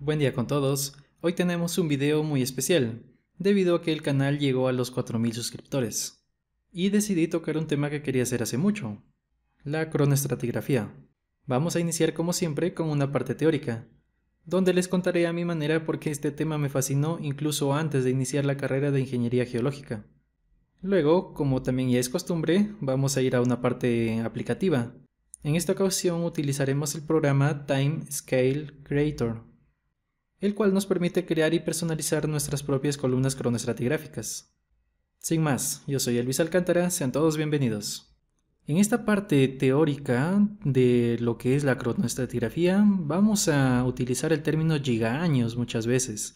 Buen día con todos, hoy tenemos un video muy especial, debido a que el canal llegó a los 4000 suscriptores. Y decidí tocar un tema que quería hacer hace mucho, la cronoestratigrafía. Vamos a iniciar como siempre con una parte teórica, donde les contaré a mi manera por qué este tema me fascinó incluso antes de iniciar la carrera de Ingeniería Geológica. Luego, como también ya es costumbre, vamos a ir a una parte aplicativa. En esta ocasión utilizaremos el programa Time Scale Creator el cual nos permite crear y personalizar nuestras propias columnas cronoestratigráficas. Sin más, yo soy Elvis Alcántara, sean todos bienvenidos. En esta parte teórica de lo que es la cronoestratigrafía, vamos a utilizar el término años muchas veces,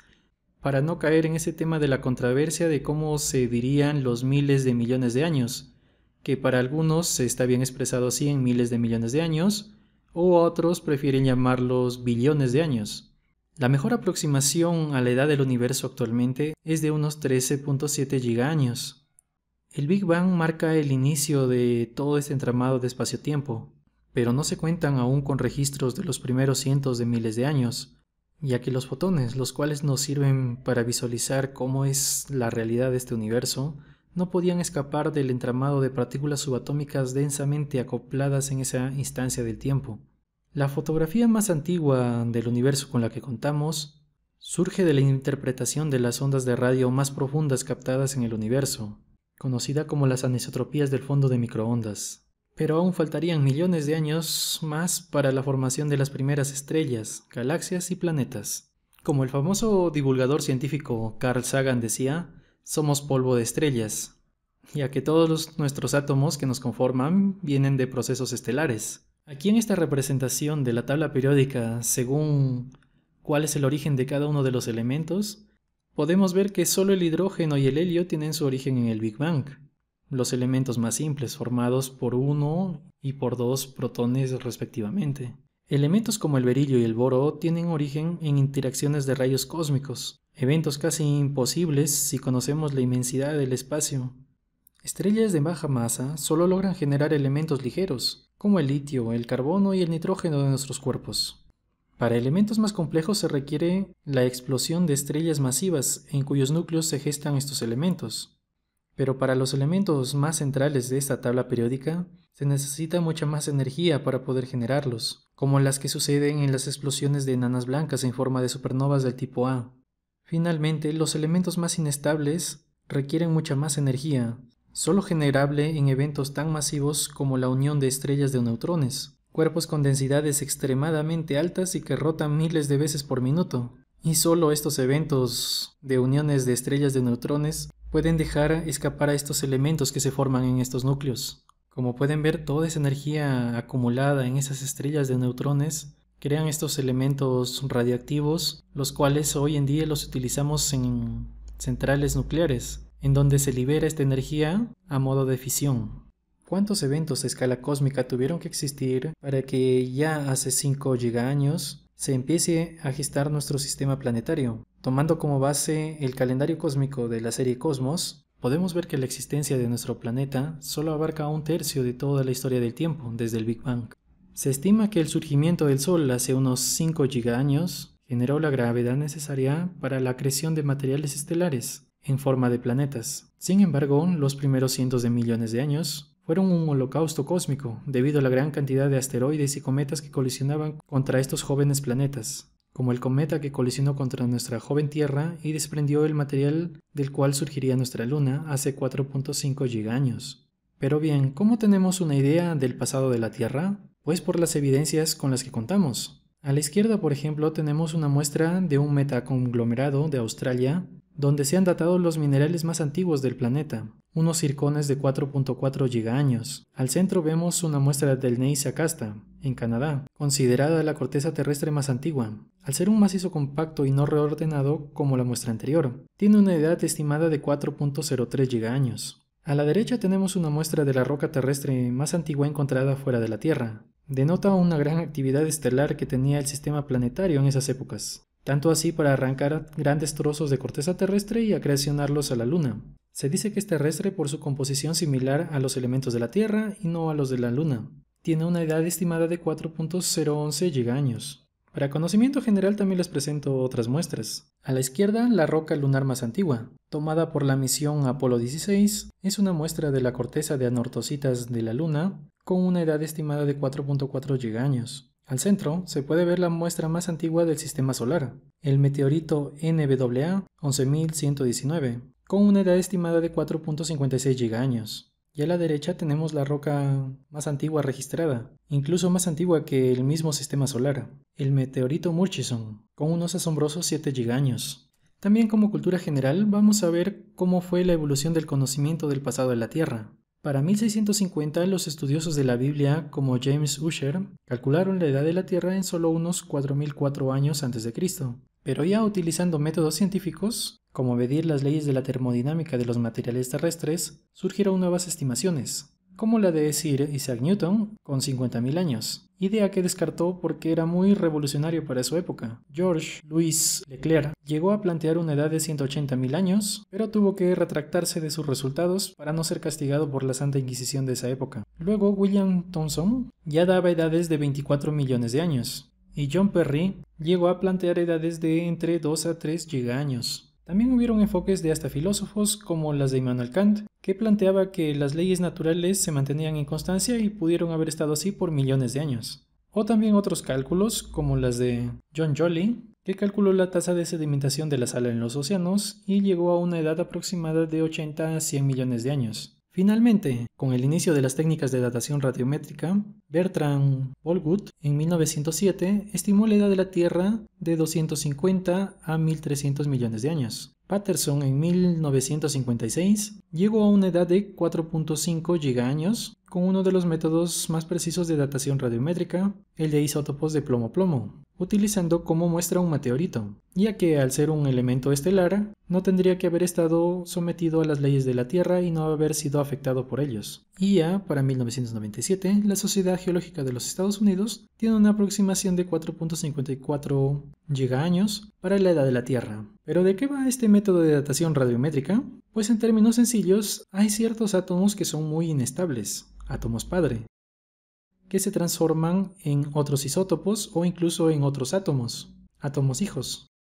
para no caer en ese tema de la controversia de cómo se dirían los miles de millones de años, que para algunos se está bien expresado así en miles de millones de años, o otros prefieren llamarlos billones de años. La mejor aproximación a la edad del universo actualmente es de unos 13.7 Años. El Big Bang marca el inicio de todo este entramado de espacio-tiempo, pero no se cuentan aún con registros de los primeros cientos de miles de años, ya que los fotones, los cuales nos sirven para visualizar cómo es la realidad de este universo, no podían escapar del entramado de partículas subatómicas densamente acopladas en esa instancia del tiempo. La fotografía más antigua del universo con la que contamos surge de la interpretación de las ondas de radio más profundas captadas en el universo, conocida como las anisotropías del fondo de microondas. Pero aún faltarían millones de años más para la formación de las primeras estrellas, galaxias y planetas. Como el famoso divulgador científico Carl Sagan decía, somos polvo de estrellas, ya que todos nuestros átomos que nos conforman vienen de procesos estelares, Aquí en esta representación de la tabla periódica, según cuál es el origen de cada uno de los elementos, podemos ver que solo el hidrógeno y el helio tienen su origen en el Big Bang, los elementos más simples formados por uno y por dos protones respectivamente. Elementos como el berilio y el boro tienen origen en interacciones de rayos cósmicos, eventos casi imposibles si conocemos la inmensidad del espacio. Estrellas de baja masa solo logran generar elementos ligeros, como el litio, el carbono y el nitrógeno de nuestros cuerpos. Para elementos más complejos se requiere la explosión de estrellas masivas en cuyos núcleos se gestan estos elementos. Pero para los elementos más centrales de esta tabla periódica, se necesita mucha más energía para poder generarlos, como las que suceden en las explosiones de enanas blancas en forma de supernovas del tipo A. Finalmente, los elementos más inestables requieren mucha más energía, solo generable en eventos tan masivos como la unión de estrellas de neutrones, cuerpos con densidades extremadamente altas y que rotan miles de veces por minuto. Y solo estos eventos de uniones de estrellas de neutrones pueden dejar escapar a estos elementos que se forman en estos núcleos. Como pueden ver, toda esa energía acumulada en esas estrellas de neutrones crean estos elementos radiactivos, los cuales hoy en día los utilizamos en centrales nucleares, en donde se libera esta energía a modo de fisión. ¿Cuántos eventos a escala cósmica tuvieron que existir para que ya hace 5 años se empiece a gestar nuestro sistema planetario? Tomando como base el calendario cósmico de la serie Cosmos, podemos ver que la existencia de nuestro planeta solo abarca un tercio de toda la historia del tiempo, desde el Big Bang. Se estima que el surgimiento del Sol hace unos 5 años generó la gravedad necesaria para la creación de materiales estelares, en forma de planetas. Sin embargo, los primeros cientos de millones de años fueron un holocausto cósmico debido a la gran cantidad de asteroides y cometas que colisionaban contra estos jóvenes planetas, como el cometa que colisionó contra nuestra joven Tierra y desprendió el material del cual surgiría nuestra Luna hace 4.5 años. Pero bien, ¿cómo tenemos una idea del pasado de la Tierra? Pues por las evidencias con las que contamos. A la izquierda, por ejemplo, tenemos una muestra de un metaconglomerado de Australia donde se han datado los minerales más antiguos del planeta, unos circones de 4.4 años. Al centro vemos una muestra del Neisse Casta, en Canadá, considerada la corteza terrestre más antigua. Al ser un macizo compacto y no reordenado como la muestra anterior, tiene una edad estimada de 4.03 años. A la derecha tenemos una muestra de la roca terrestre más antigua encontrada fuera de la Tierra. Denota una gran actividad estelar que tenía el sistema planetario en esas épocas tanto así para arrancar grandes trozos de corteza terrestre y acrecionarlos a la Luna. Se dice que es terrestre por su composición similar a los elementos de la Tierra y no a los de la Luna. Tiene una edad estimada de 4.011 gigaños. Para conocimiento general también les presento otras muestras. A la izquierda, la roca lunar más antigua, tomada por la misión Apolo 16, es una muestra de la corteza de anortositas de la Luna, con una edad estimada de 4.4 gigaños. Al centro se puede ver la muestra más antigua del sistema solar, el meteorito NWA 11119, con una edad estimada de 4.56 años. Y a la derecha tenemos la roca más antigua registrada, incluso más antigua que el mismo sistema solar, el meteorito Murchison, con unos asombrosos 7 gigaños. También como cultura general vamos a ver cómo fue la evolución del conocimiento del pasado de la Tierra, para 1650, los estudiosos de la Biblia, como James Usher, calcularon la edad de la Tierra en solo unos 4004 años antes de Cristo. Pero ya utilizando métodos científicos, como medir las leyes de la termodinámica de los materiales terrestres, surgieron nuevas estimaciones, como la de Sir Isaac Newton, con 50.000 años, idea que descartó porque era muy revolucionario para su época. George Louis Leclerc llegó a plantear una edad de 180.000 años, pero tuvo que retractarse de sus resultados para no ser castigado por la Santa Inquisición de esa época. Luego William Thomson ya daba edades de 24 millones de años, y John Perry llegó a plantear edades de entre 2 a 3 años. También hubieron enfoques de hasta filósofos como las de Immanuel Kant, que planteaba que las leyes naturales se mantenían en constancia y pudieron haber estado así por millones de años. O también otros cálculos como las de John Jolly, que calculó la tasa de sedimentación de la sal en los océanos y llegó a una edad aproximada de 80 a 100 millones de años. Finalmente, con el inicio de las técnicas de datación radiométrica, Bertrand Polgut, en 1907 estimó la edad de la Tierra de 250 a 1300 millones de años. Patterson en 1956 llegó a una edad de 4.5 años con uno de los métodos más precisos de datación radiométrica, el de isótopos de plomo-plomo, utilizando como muestra un meteorito, ya que al ser un elemento estelar no tendría que haber estado sometido a las leyes de la Tierra y no haber sido afectado por ellos ya, para 1997, la Sociedad Geológica de los Estados Unidos tiene una aproximación de 4.54 años para la edad de la Tierra. ¿Pero de qué va este método de datación radiométrica? Pues en términos sencillos, hay ciertos átomos que son muy inestables, átomos padre, que se transforman en otros isótopos o incluso en otros átomos, átomos hijos.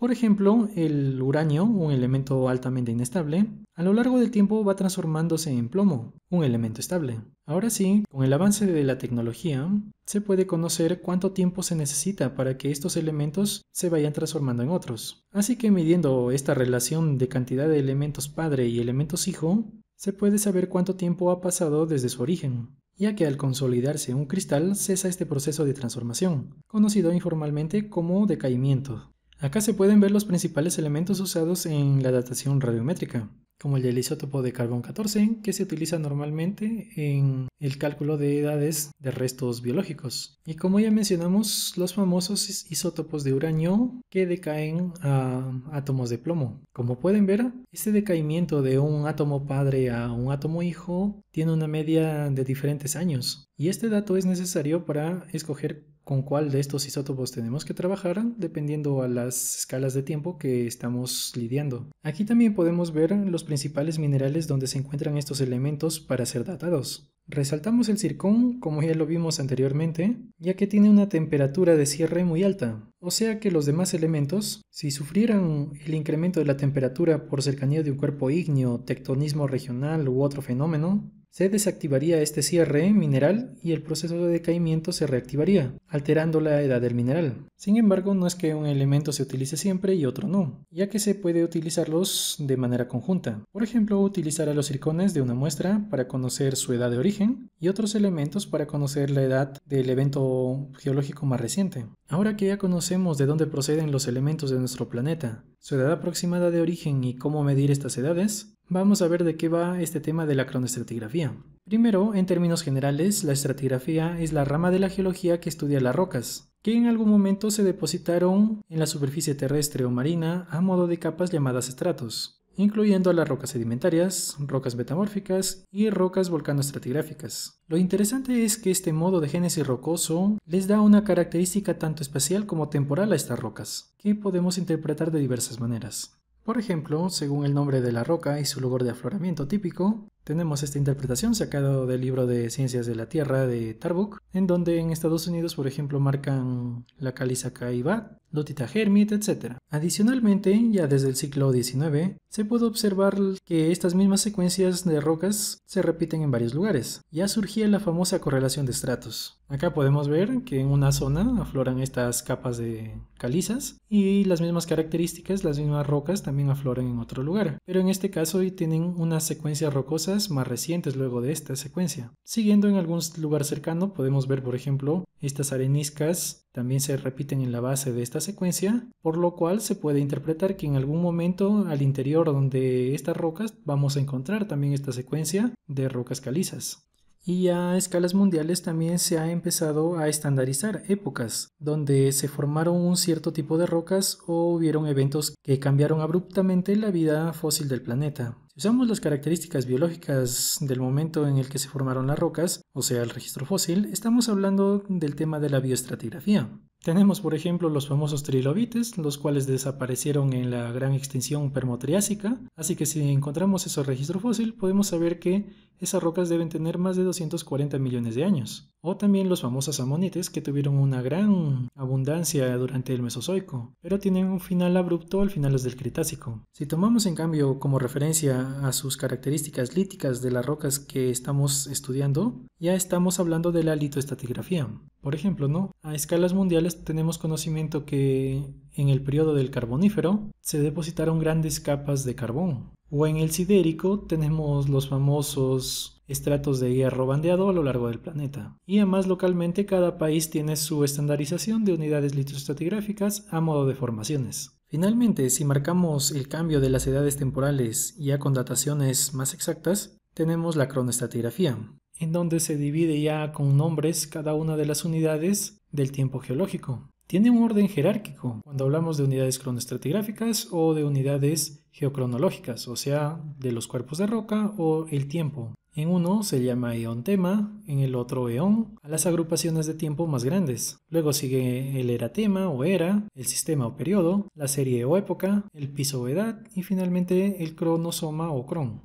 Por ejemplo, el uranio, un elemento altamente inestable, a lo largo del tiempo va transformándose en plomo, un elemento estable. Ahora sí, con el avance de la tecnología, se puede conocer cuánto tiempo se necesita para que estos elementos se vayan transformando en otros. Así que midiendo esta relación de cantidad de elementos padre y elementos hijo, se puede saber cuánto tiempo ha pasado desde su origen, ya que al consolidarse un cristal cesa este proceso de transformación, conocido informalmente como decaimiento. Acá se pueden ver los principales elementos usados en la datación radiométrica, como el isótopo de carbón 14, que se utiliza normalmente en el cálculo de edades de restos biológicos, y como ya mencionamos, los famosos isótopos de uranio que decaen a átomos de plomo. Como pueden ver, este decaimiento de un átomo padre a un átomo hijo tiene una media de diferentes años, y este dato es necesario para escoger con cuál de estos isótopos tenemos que trabajar dependiendo a las escalas de tiempo que estamos lidiando. Aquí también podemos ver los principales minerales donde se encuentran estos elementos para ser datados. Resaltamos el circón, como ya lo vimos anteriormente, ya que tiene una temperatura de cierre muy alta, o sea que los demás elementos, si sufrieran el incremento de la temperatura por cercanía de un cuerpo ígneo, tectonismo regional u otro fenómeno, se desactivaría este cierre mineral y el proceso de decaimiento se reactivaría, alterando la edad del mineral. Sin embargo, no es que un elemento se utilice siempre y otro no, ya que se puede utilizarlos de manera conjunta. Por ejemplo, utilizar a los circones de una muestra para conocer su edad de origen y otros elementos para conocer la edad del evento geológico más reciente. Ahora que ya conocemos de dónde proceden los elementos de nuestro planeta su edad aproximada de origen y cómo medir estas edades, vamos a ver de qué va este tema de la cronoestratigrafía. Primero, en términos generales, la estratigrafía es la rama de la geología que estudia las rocas, que en algún momento se depositaron en la superficie terrestre o marina a modo de capas llamadas estratos incluyendo las rocas sedimentarias, rocas metamórficas y rocas volcanoestratigráficas. Lo interesante es que este modo de génesis rocoso les da una característica tanto espacial como temporal a estas rocas, que podemos interpretar de diversas maneras. Por ejemplo, según el nombre de la roca y su lugar de afloramiento típico, tenemos esta interpretación sacada del libro de Ciencias de la Tierra de Tarbuk, en donde en Estados Unidos, por ejemplo, marcan la caliza Caibat Lotita Hermit, etc. Adicionalmente, ya desde el siglo XIX, se pudo observar que estas mismas secuencias de rocas se repiten en varios lugares. Ya surgía la famosa correlación de estratos. Acá podemos ver que en una zona afloran estas capas de calizas y las mismas características, las mismas rocas también afloran en otro lugar. Pero en este caso tienen unas secuencias rocosas más recientes luego de esta secuencia. Siguiendo en algún lugar cercano podemos ver por ejemplo estas areniscas también se repiten en la base de esta secuencia, por lo cual se puede interpretar que en algún momento al interior donde estas rocas vamos a encontrar también esta secuencia de rocas calizas y a escalas mundiales también se ha empezado a estandarizar épocas donde se formaron un cierto tipo de rocas o hubieron eventos que cambiaron abruptamente la vida fósil del planeta. Si usamos las características biológicas del momento en el que se formaron las rocas, o sea, el registro fósil, estamos hablando del tema de la bioestratigrafía. Tenemos, por ejemplo, los famosos trilobites, los cuales desaparecieron en la gran extinción permotriásica, así que si encontramos esos registros fósil, podemos saber que esas rocas deben tener más de 240 millones de años. O también los famosos amonites que tuvieron una gran abundancia durante el Mesozoico, pero tienen un final abrupto al final del Cretácico. Si tomamos en cambio como referencia a sus características líticas de las rocas que estamos estudiando, ya estamos hablando de la litoestatigrafía. Por ejemplo, ¿no? A escalas mundiales tenemos conocimiento que en el periodo del Carbonífero se depositaron grandes capas de carbón, o en el sidérico tenemos los famosos estratos de hierro bandeado a lo largo del planeta. Y además localmente cada país tiene su estandarización de unidades litroestratigráficas a modo de formaciones. Finalmente, si marcamos el cambio de las edades temporales ya con dataciones más exactas, tenemos la cronoestratigrafía, en donde se divide ya con nombres cada una de las unidades del tiempo geológico tiene un orden jerárquico cuando hablamos de unidades cronoestratigráficas o de unidades geocronológicas, o sea, de los cuerpos de roca o el tiempo. En uno se llama eón tema, en el otro eón, a las agrupaciones de tiempo más grandes. Luego sigue el eratema o era, el sistema o periodo, la serie o época, el piso o edad y finalmente el cronosoma o cron.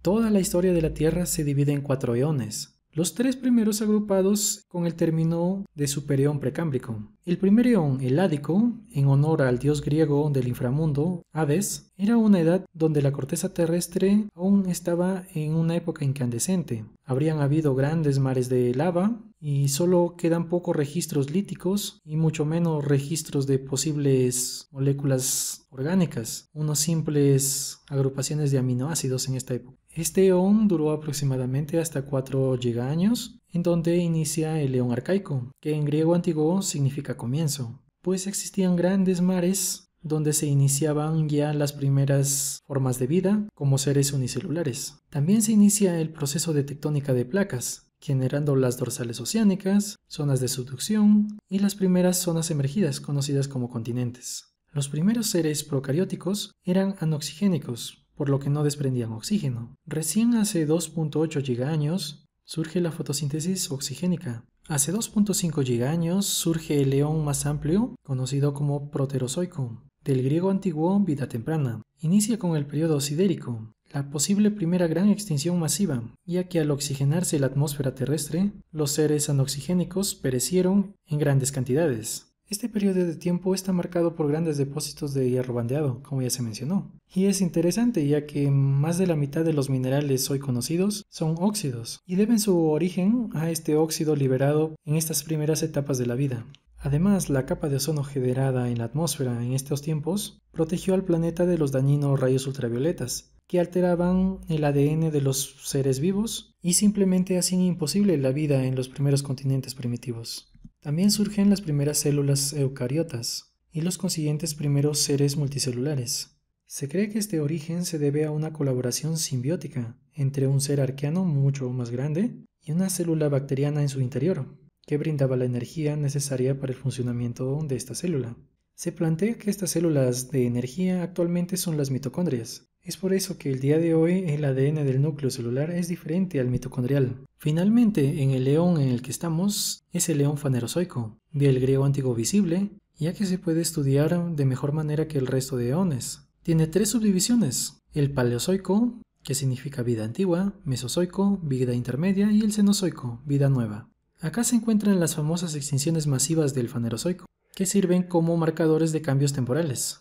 Toda la historia de la Tierra se divide en cuatro eones, los tres primeros agrupados con el término de superión precámbrico. El primerión el ádico, en honor al dios griego del inframundo, Hades, era una edad donde la corteza terrestre aún estaba en una época incandescente. Habrían habido grandes mares de lava y solo quedan pocos registros líticos y mucho menos registros de posibles moléculas orgánicas, unos simples agrupaciones de aminoácidos en esta época. Este eón duró aproximadamente hasta 4 años, en donde inicia el eón arcaico, que en griego antiguo significa comienzo, pues existían grandes mares donde se iniciaban ya las primeras formas de vida como seres unicelulares. También se inicia el proceso de tectónica de placas, generando las dorsales oceánicas, zonas de subducción y las primeras zonas emergidas conocidas como continentes. Los primeros seres procarióticos eran anoxigénicos, por lo que no desprendían oxígeno. Recién hace 2.8 años surge la fotosíntesis oxigénica. Hace 2.5 años surge el león más amplio, conocido como proterozoico del griego antiguo vida temprana. Inicia con el periodo sidérico, la posible primera gran extinción masiva, ya que al oxigenarse la atmósfera terrestre, los seres anoxigénicos perecieron en grandes cantidades. Este periodo de tiempo está marcado por grandes depósitos de hierro bandeado, como ya se mencionó, y es interesante ya que más de la mitad de los minerales hoy conocidos son óxidos, y deben su origen a este óxido liberado en estas primeras etapas de la vida, Además, la capa de ozono generada en la atmósfera en estos tiempos protegió al planeta de los dañinos rayos ultravioletas, que alteraban el ADN de los seres vivos y simplemente hacían imposible la vida en los primeros continentes primitivos. También surgen las primeras células eucariotas y los consiguientes primeros seres multicelulares. Se cree que este origen se debe a una colaboración simbiótica entre un ser arqueano mucho más grande y una célula bacteriana en su interior, que brindaba la energía necesaria para el funcionamiento de esta célula. Se plantea que estas células de energía actualmente son las mitocondrias. Es por eso que el día de hoy el ADN del núcleo celular es diferente al mitocondrial. Finalmente, en el león en el que estamos es el león fanerozoico, del griego antiguo visible, ya que se puede estudiar de mejor manera que el resto de eones. Tiene tres subdivisiones, el paleozoico, que significa vida antigua, mesozoico, vida intermedia, y el cenozoico, vida nueva. Acá se encuentran las famosas extinciones masivas del Fanerozoico, que sirven como marcadores de cambios temporales.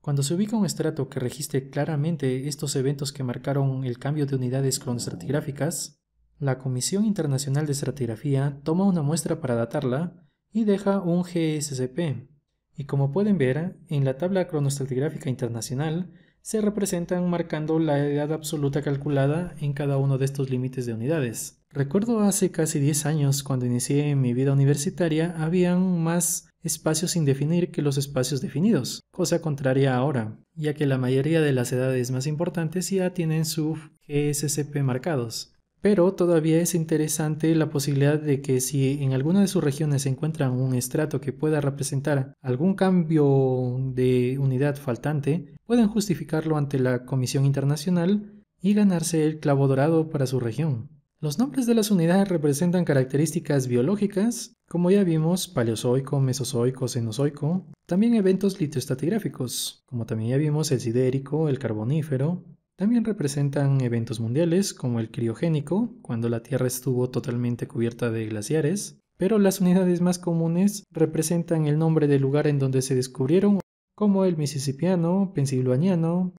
Cuando se ubica un estrato que registre claramente estos eventos que marcaron el cambio de unidades cronoestratigráficas, la Comisión Internacional de Estratigrafía toma una muestra para datarla y deja un GSCP. Y como pueden ver, en la tabla cronoestratigráfica internacional se representan marcando la edad absoluta calculada en cada uno de estos límites de unidades. Recuerdo hace casi 10 años, cuando inicié mi vida universitaria, habían más espacios sin definir que los espacios definidos, cosa contraria ahora, ya que la mayoría de las edades más importantes ya tienen su GSCP marcados. Pero todavía es interesante la posibilidad de que si en alguna de sus regiones se encuentran un estrato que pueda representar algún cambio de unidad faltante, puedan justificarlo ante la Comisión Internacional y ganarse el clavo dorado para su región. Los nombres de las unidades representan características biológicas, como ya vimos, paleozoico, mesozoico, cenozoico, también eventos litoestratigráficos, como también ya vimos el sidérico, el carbonífero, también representan eventos mundiales como el criogénico, cuando la Tierra estuvo totalmente cubierta de glaciares, pero las unidades más comunes representan el nombre del lugar en donde se descubrieron, como el misisipiano, Pensilvaniano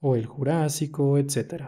o el Jurásico, etc.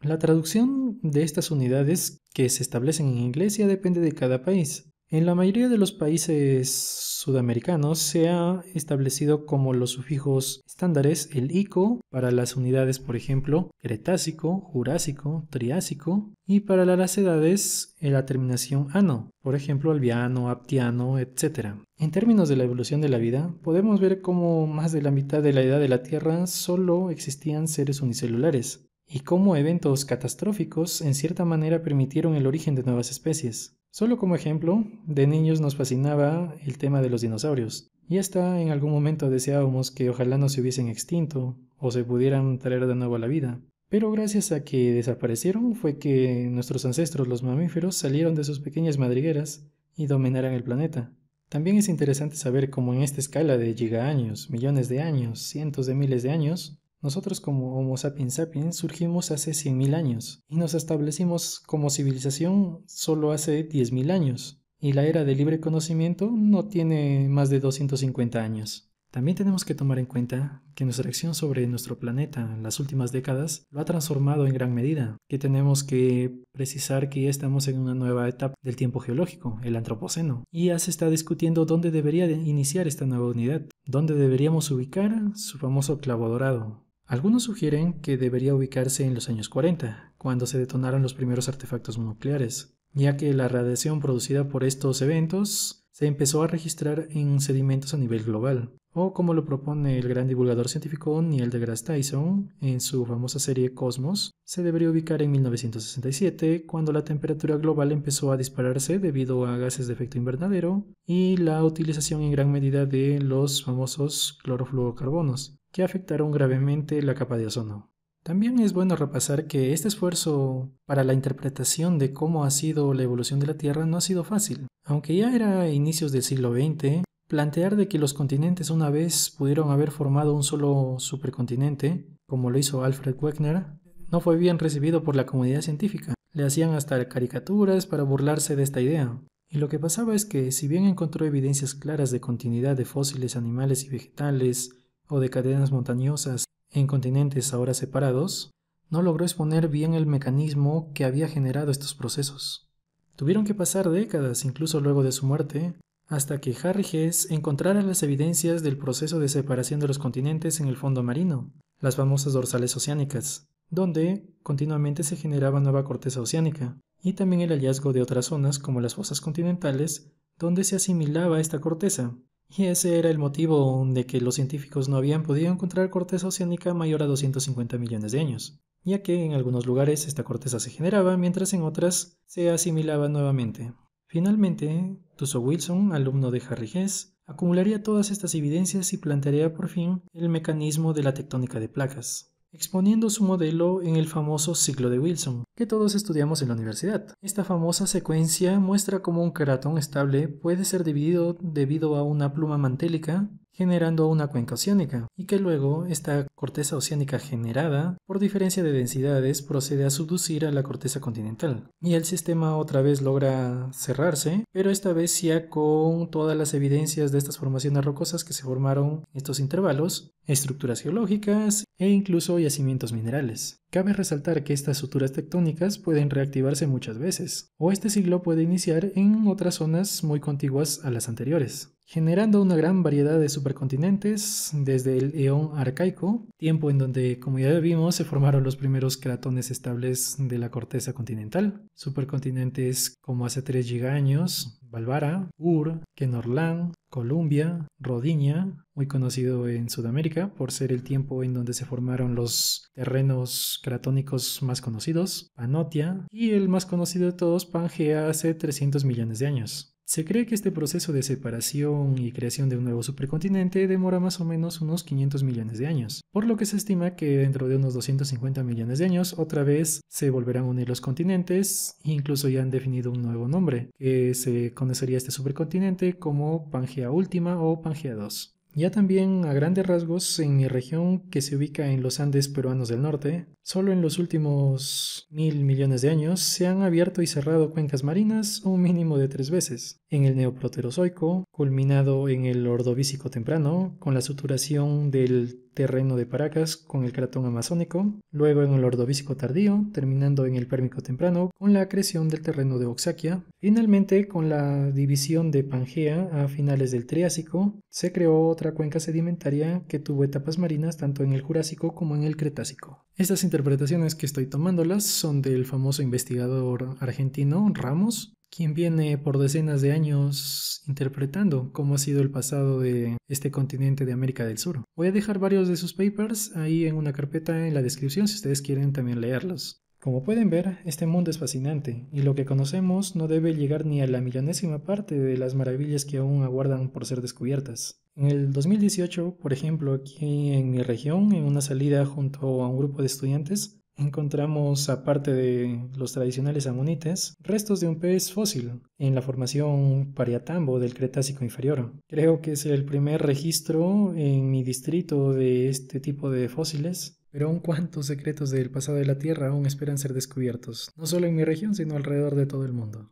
La traducción de estas unidades que se establecen en inglés ya depende de cada país, en la mayoría de los países sudamericanos se ha establecido como los sufijos estándares el ICO para las unidades, por ejemplo, Cretácico, Jurásico, Triásico, y para las edades en la terminación ano, por ejemplo, albiano, aptiano, etc. En términos de la evolución de la vida, podemos ver cómo más de la mitad de la edad de la Tierra solo existían seres unicelulares, y cómo eventos catastróficos en cierta manera permitieron el origen de nuevas especies. Solo como ejemplo, de niños nos fascinaba el tema de los dinosaurios, y hasta en algún momento deseábamos que ojalá no se hubiesen extinto o se pudieran traer de nuevo a la vida. Pero gracias a que desaparecieron fue que nuestros ancestros los mamíferos salieron de sus pequeñas madrigueras y dominaron el planeta. También es interesante saber cómo en esta escala de giga años, millones de años, cientos de miles de años, nosotros como Homo sapiens sapiens surgimos hace 100.000 años y nos establecimos como civilización solo hace 10.000 años y la era del libre conocimiento no tiene más de 250 años. También tenemos que tomar en cuenta que nuestra acción sobre nuestro planeta en las últimas décadas lo ha transformado en gran medida, que tenemos que precisar que ya estamos en una nueva etapa del tiempo geológico, el Antropoceno, y ya se está discutiendo dónde debería iniciar esta nueva unidad, dónde deberíamos ubicar su famoso clavo dorado, algunos sugieren que debería ubicarse en los años 40, cuando se detonaron los primeros artefactos nucleares, ya que la radiación producida por estos eventos se empezó a registrar en sedimentos a nivel global, o como lo propone el gran divulgador científico Neil deGrasse Tyson en su famosa serie Cosmos, se debería ubicar en 1967, cuando la temperatura global empezó a dispararse debido a gases de efecto invernadero y la utilización en gran medida de los famosos clorofluorocarbonos, que afectaron gravemente la capa de ozono. También es bueno repasar que este esfuerzo para la interpretación de cómo ha sido la evolución de la Tierra no ha sido fácil. Aunque ya era inicios del siglo XX, plantear de que los continentes una vez pudieron haber formado un solo supercontinente, como lo hizo Alfred Wegener, no fue bien recibido por la comunidad científica. Le hacían hasta caricaturas para burlarse de esta idea. Y lo que pasaba es que, si bien encontró evidencias claras de continuidad de fósiles animales y vegetales, o de cadenas montañosas en continentes ahora separados, no logró exponer bien el mecanismo que había generado estos procesos. Tuvieron que pasar décadas, incluso luego de su muerte, hasta que Harry Hess encontrara las evidencias del proceso de separación de los continentes en el fondo marino, las famosas dorsales oceánicas, donde continuamente se generaba nueva corteza oceánica, y también el hallazgo de otras zonas como las fosas continentales, donde se asimilaba esta corteza, y ese era el motivo de que los científicos no habían podido encontrar corteza oceánica mayor a 250 millones de años, ya que en algunos lugares esta corteza se generaba mientras en otras se asimilaba nuevamente. Finalmente, Tuso Wilson, alumno de Harry Hess, acumularía todas estas evidencias y plantearía por fin el mecanismo de la tectónica de placas, exponiendo su modelo en el famoso ciclo de Wilson, que todos estudiamos en la universidad. Esta famosa secuencia muestra cómo un cratón estable puede ser dividido debido a una pluma mantélica generando una cuenca oceánica, y que luego esta corteza oceánica generada, por diferencia de densidades, procede a subducir a la corteza continental. Y el sistema otra vez logra cerrarse, pero esta vez ya con todas las evidencias de estas formaciones rocosas que se formaron estos intervalos, estructuras geológicas e incluso yacimientos minerales. Cabe resaltar que estas suturas tectónicas pueden reactivarse muchas veces, o este siglo puede iniciar en otras zonas muy contiguas a las anteriores, generando una gran variedad de supercontinentes desde el eón arcaico, tiempo en donde, como ya vimos, se formaron los primeros cratones estables de la corteza continental, supercontinentes como hace 3 años. Balvara, Ur, Kenorlán, Columbia, Rodiña, muy conocido en Sudamérica por ser el tiempo en donde se formaron los terrenos cratónicos más conocidos, Panotia y el más conocido de todos, Pangea, hace 300 millones de años. Se cree que este proceso de separación y creación de un nuevo supercontinente demora más o menos unos 500 millones de años, por lo que se estima que dentro de unos 250 millones de años otra vez se volverán a unir los continentes, e incluso ya han definido un nuevo nombre, que se conocería este supercontinente como Pangea Última o Pangea II. Ya también a grandes rasgos en mi región que se ubica en los Andes peruanos del norte, solo en los últimos mil millones de años se han abierto y cerrado cuencas marinas un mínimo de tres veces, en el Neoproterozoico, culminado en el Ordovícico temprano, con la suturación del terreno de Paracas con el Cratón Amazónico, luego en el Ordovícico tardío, terminando en el Pérmico temprano con la acreción del terreno de Oxaquia, finalmente con la división de Pangea a finales del Triásico, se creó otra cuenca sedimentaria que tuvo etapas marinas tanto en el Jurásico como en el Cretácico. Estas interpretaciones que estoy tomándolas son del famoso investigador argentino Ramos, quien viene por decenas de años interpretando cómo ha sido el pasado de este continente de América del Sur. Voy a dejar varios de sus papers ahí en una carpeta en la descripción si ustedes quieren también leerlos. Como pueden ver, este mundo es fascinante, y lo que conocemos no debe llegar ni a la millonésima parte de las maravillas que aún aguardan por ser descubiertas. En el 2018, por ejemplo, aquí en mi región, en una salida junto a un grupo de estudiantes, encontramos, aparte de los tradicionales amonites, restos de un pez fósil en la formación Pariatambo del Cretácico Inferior. Creo que es el primer registro en mi distrito de este tipo de fósiles. Pero aún cuantos secretos del pasado de la Tierra aún esperan ser descubiertos, no solo en mi región, sino alrededor de todo el mundo.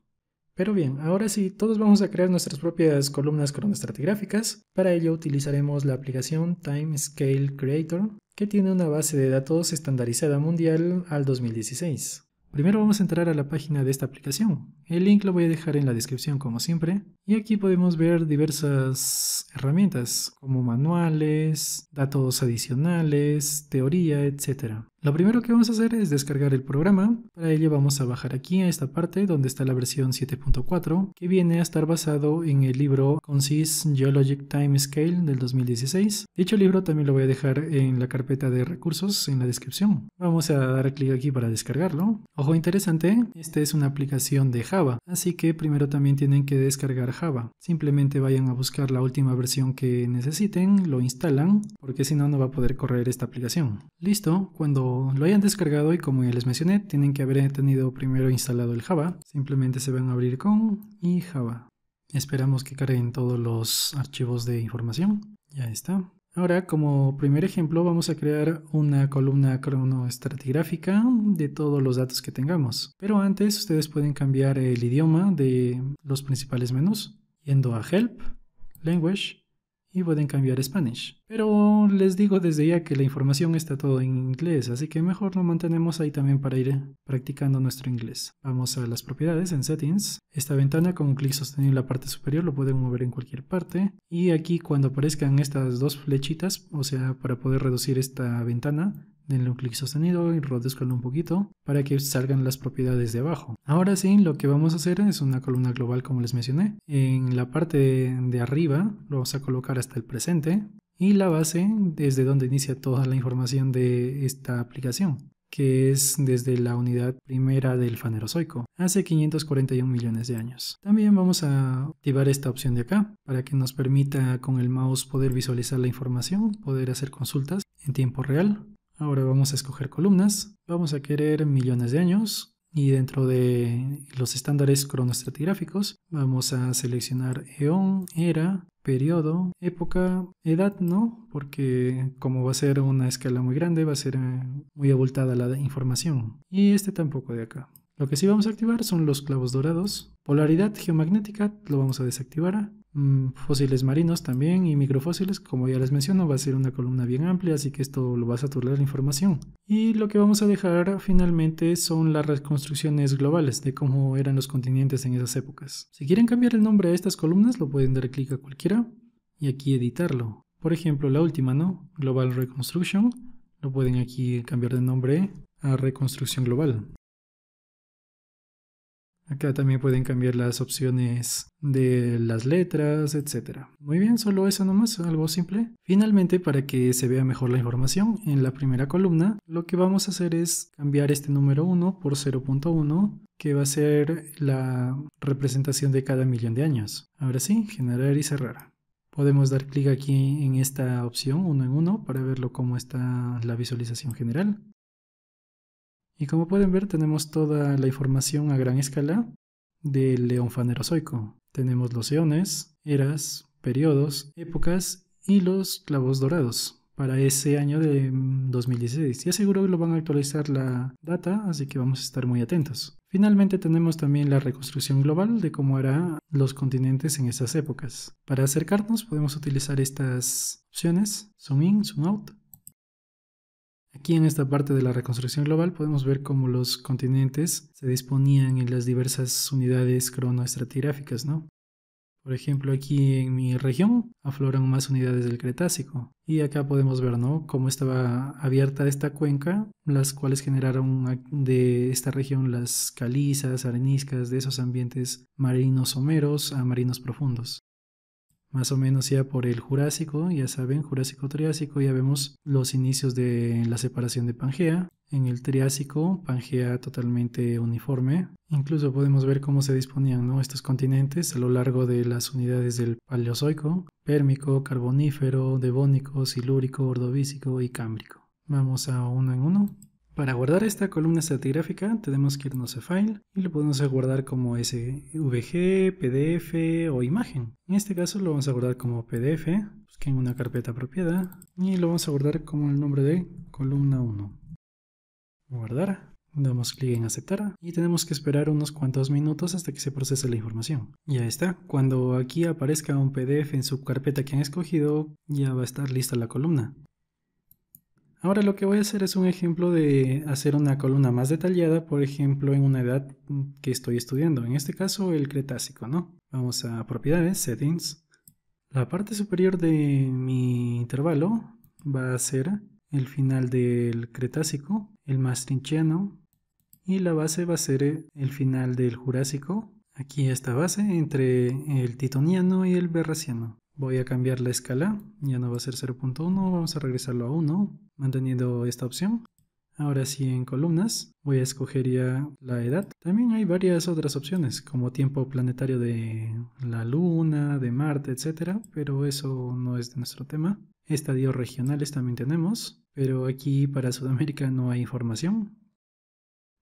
Pero bien, ahora sí, todos vamos a crear nuestras propias columnas cronoestratigráficas. Para ello utilizaremos la aplicación Timescale Creator, que tiene una base de datos estandarizada mundial al 2016. Primero vamos a entrar a la página de esta aplicación. El link lo voy a dejar en la descripción como siempre. Y aquí podemos ver diversas herramientas como manuales, datos adicionales, teoría, etc. Lo primero que vamos a hacer es descargar el programa. Para ello vamos a bajar aquí a esta parte donde está la versión 7.4 que viene a estar basado en el libro Concise Geologic Time Scale del 2016. Dicho libro también lo voy a dejar en la carpeta de recursos en la descripción. Vamos a dar clic aquí para descargarlo. Ojo interesante, esta es una aplicación de Java, así que primero también tienen que descargar Java. Simplemente vayan a buscar la última versión que necesiten, lo instalan, porque si no, no va a poder correr esta aplicación. Listo, cuando lo hayan descargado y como ya les mencioné, tienen que haber tenido primero instalado el Java, simplemente se van a abrir con y Java. Esperamos que carguen todos los archivos de información. Ya está. Ahora, como primer ejemplo, vamos a crear una columna cronoestratigráfica de todos los datos que tengamos. Pero antes, ustedes pueden cambiar el idioma de los principales menús, yendo a Help, Language, y pueden cambiar a Spanish. Pero les digo desde ya que la información está todo en inglés, así que mejor lo mantenemos ahí también para ir practicando nuestro inglés. Vamos a las propiedades en Settings. Esta ventana con un clic sostenido en la parte superior lo pueden mover en cualquier parte. Y aquí cuando aparezcan estas dos flechitas, o sea, para poder reducir esta ventana, Denle un clic sostenido y rodézcalo un poquito para que salgan las propiedades de abajo. Ahora sí, lo que vamos a hacer es una columna global como les mencioné. En la parte de arriba lo vamos a colocar hasta el presente y la base desde donde inicia toda la información de esta aplicación que es desde la unidad primera del Fanerozoico, hace 541 millones de años. También vamos a activar esta opción de acá para que nos permita con el mouse poder visualizar la información, poder hacer consultas en tiempo real Ahora vamos a escoger columnas. Vamos a querer millones de años. Y dentro de los estándares cronoestratigráficos vamos a seleccionar eón, era, periodo, época, edad no, porque como va a ser una escala muy grande va a ser eh, muy abultada la información. Y este tampoco de acá. Lo que sí vamos a activar son los clavos dorados. Polaridad geomagnética lo vamos a desactivar. Mm, fósiles marinos también y microfósiles, como ya les menciono, va a ser una columna bien amplia, así que esto lo va a saturar la información. Y lo que vamos a dejar finalmente son las reconstrucciones globales de cómo eran los continentes en esas épocas. Si quieren cambiar el nombre a estas columnas, lo pueden dar clic a cualquiera y aquí editarlo. Por ejemplo, la última, ¿no? Global Reconstruction, lo pueden aquí cambiar de nombre a Reconstrucción Global. Acá también pueden cambiar las opciones de las letras, etc. Muy bien, solo eso nomás, algo simple. Finalmente, para que se vea mejor la información, en la primera columna lo que vamos a hacer es cambiar este número 1 por 0.1, que va a ser la representación de cada millón de años. Ahora sí, generar y cerrar. Podemos dar clic aquí en esta opción uno en uno para verlo cómo está la visualización general. Y como pueden ver tenemos toda la información a gran escala del león fanerozoico. Tenemos los eones, eras, periodos, épocas y los clavos dorados para ese año de 2016. Mm, y seguro que lo van a actualizar la data, así que vamos a estar muy atentos. Finalmente tenemos también la reconstrucción global de cómo eran los continentes en esas épocas. Para acercarnos podemos utilizar estas opciones, zoom in, zoom out, Aquí en esta parte de la reconstrucción global podemos ver cómo los continentes se disponían en las diversas unidades cronoestratigráficas, ¿no? Por ejemplo, aquí en mi región afloran más unidades del Cretácico. Y acá podemos ver, ¿no? Cómo estaba abierta esta cuenca, las cuales generaron de esta región las calizas, areniscas, de esos ambientes marinos someros a marinos profundos más o menos ya por el Jurásico, ya saben, Jurásico-Triásico, ya vemos los inicios de la separación de Pangea. En el Triásico, Pangea totalmente uniforme. Incluso podemos ver cómo se disponían ¿no? estos continentes a lo largo de las unidades del Paleozoico, Pérmico, Carbonífero, Devónico, Silúrico, Ordovícico y Cámbrico. Vamos a uno en uno. Para guardar esta columna estratigráfica tenemos que irnos a File y lo podemos guardar como SVG, PDF o imagen. En este caso lo vamos a guardar como PDF, en una carpeta apropiada y lo vamos a guardar como el nombre de columna 1. Guardar. Damos clic en aceptar y tenemos que esperar unos cuantos minutos hasta que se procese la información. Ya está, cuando aquí aparezca un PDF en su carpeta que han escogido, ya va a estar lista la columna. Ahora lo que voy a hacer es un ejemplo de hacer una columna más detallada, por ejemplo, en una edad mm, que estoy estudiando, en este caso el Cretácico, ¿no? Vamos a propiedades, settings. La parte superior de mi intervalo va a ser el final del Cretácico, el Maastrichtiano, y la base va a ser el final del Jurásico. Aquí esta base entre el Titoniano y el Berraciano. Voy a cambiar la escala, ya no va a ser 0.1, vamos a regresarlo a 1, manteniendo esta opción. Ahora sí en columnas voy a escoger ya la edad. También hay varias otras opciones como tiempo planetario de la luna, de Marte, etcétera, Pero eso no es de nuestro tema. Estadios regionales también tenemos, pero aquí para Sudamérica no hay información.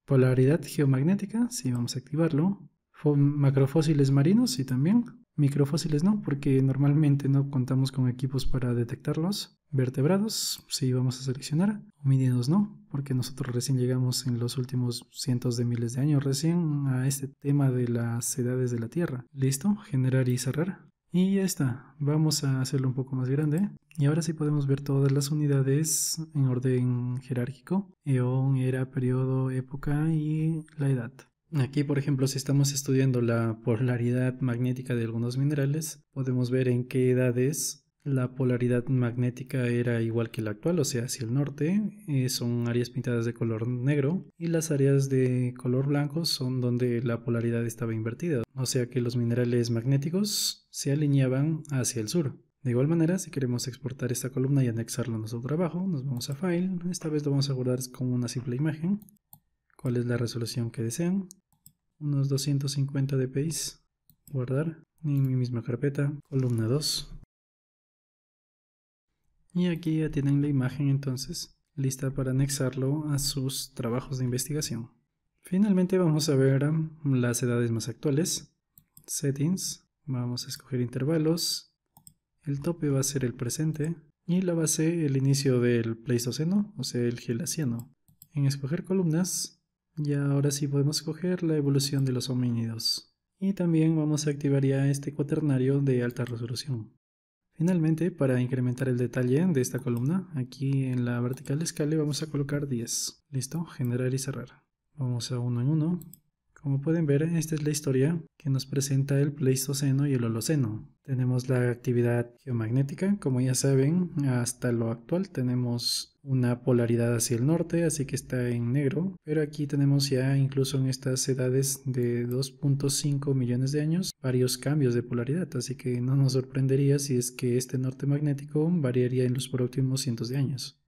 Polaridad geomagnética, sí vamos a activarlo. Macrofósiles marinos, sí también. Microfósiles no, porque normalmente no contamos con equipos para detectarlos. Vertebrados, sí vamos a seleccionar. Homínidos no, porque nosotros recién llegamos en los últimos cientos de miles de años recién a este tema de las edades de la Tierra. Listo, generar y cerrar. Y ya está, vamos a hacerlo un poco más grande. Y ahora sí podemos ver todas las unidades en orden jerárquico. Eón, era, periodo, época y la edad. Aquí, por ejemplo, si estamos estudiando la polaridad magnética de algunos minerales, podemos ver en qué edades la polaridad magnética era igual que la actual, o sea, hacia el norte eh, son áreas pintadas de color negro y las áreas de color blanco son donde la polaridad estaba invertida, o sea que los minerales magnéticos se alineaban hacia el sur. De igual manera, si queremos exportar esta columna y anexarla a nuestro trabajo, nos vamos a File, esta vez lo vamos a guardar con una simple imagen, cuál es la resolución que desean, unos 250 dpi. Guardar en mi misma carpeta, columna 2. Y aquí ya tienen la imagen entonces lista para anexarlo a sus trabajos de investigación. Finalmente vamos a ver um, las edades más actuales. Settings, vamos a escoger intervalos. El tope va a ser el presente y la base el inicio del Pleistoceno, o sea el Gelaciano. En escoger columnas y ahora sí podemos coger la evolución de los homínidos. Y también vamos a activar ya este cuaternario de alta resolución. Finalmente, para incrementar el detalle de esta columna, aquí en la vertical escala vamos a colocar 10. Listo, generar y cerrar. Vamos a uno en uno. Como pueden ver, esta es la historia que nos presenta el Pleistoceno y el Holoceno. Tenemos la actividad geomagnética, como ya saben, hasta lo actual tenemos una polaridad hacia el norte, así que está en negro, pero aquí tenemos ya incluso en estas edades de 2.5 millones de años varios cambios de polaridad, así que no nos sorprendería si es que este norte magnético variaría en los próximos cientos de años.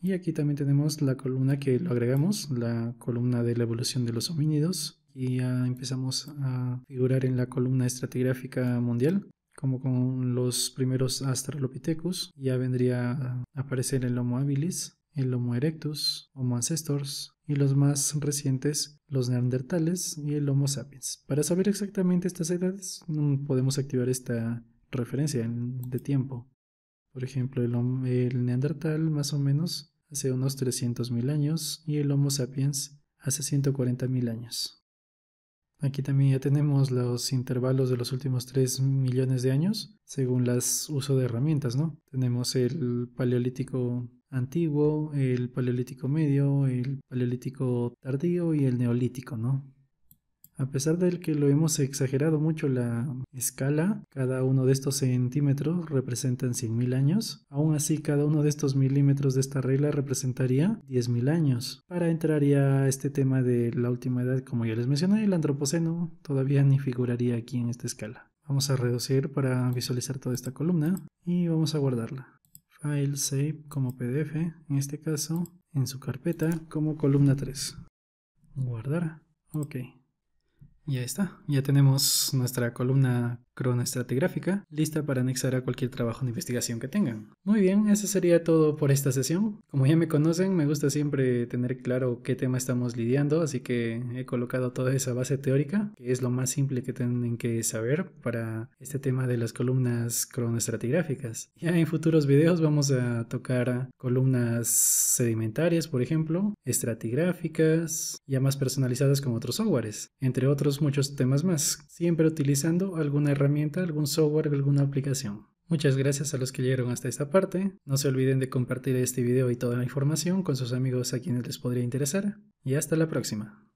Y aquí también tenemos la columna que lo agregamos, la columna de la evolución de los homínidos, y ya empezamos a figurar en la columna estratigráfica mundial como con los primeros Australopithecus, ya vendría a aparecer el Homo habilis, el Homo erectus, Homo ancestors y los más recientes, los neandertales y el Homo sapiens. Para saber exactamente estas edades, podemos activar esta referencia de tiempo. Por ejemplo, el, el neandertal más o menos hace unos 300.000 años y el Homo sapiens hace 140.000 años. Aquí también ya tenemos los intervalos de los últimos 3 millones de años, según las uso de herramientas, ¿no? Tenemos el paleolítico antiguo, el paleolítico medio, el paleolítico tardío y el neolítico, ¿no? A pesar de que lo hemos exagerado mucho la escala, cada uno de estos centímetros representan 100.000 años, aún así cada uno de estos milímetros de esta regla representaría 10.000 años. Para entrar ya a este tema de la última edad, como ya les mencioné, el antropoceno todavía ni figuraría aquí en esta escala. Vamos a reducir para visualizar toda esta columna y vamos a guardarla. File Save como PDF, en este caso en su carpeta como columna 3. Guardar. Ok. Y está, ya tenemos nuestra columna cronoestratigráfica, lista para anexar a cualquier trabajo de investigación que tengan. Muy bien, eso sería todo por esta sesión. Como ya me conocen, me gusta siempre tener claro qué tema estamos lidiando, así que he colocado toda esa base teórica, que es lo más simple que tienen que saber para este tema de las columnas cronoestratigráficas. Ya en futuros videos vamos a tocar columnas sedimentarias, por ejemplo, estratigráficas, ya más personalizadas con otros softwares, entre otros muchos temas más, siempre utilizando alguna herramienta herramienta, algún software, alguna aplicación. Muchas gracias a los que llegaron hasta esta parte. No se olviden de compartir este video y toda la información con sus amigos a quienes les podría interesar. Y hasta la próxima.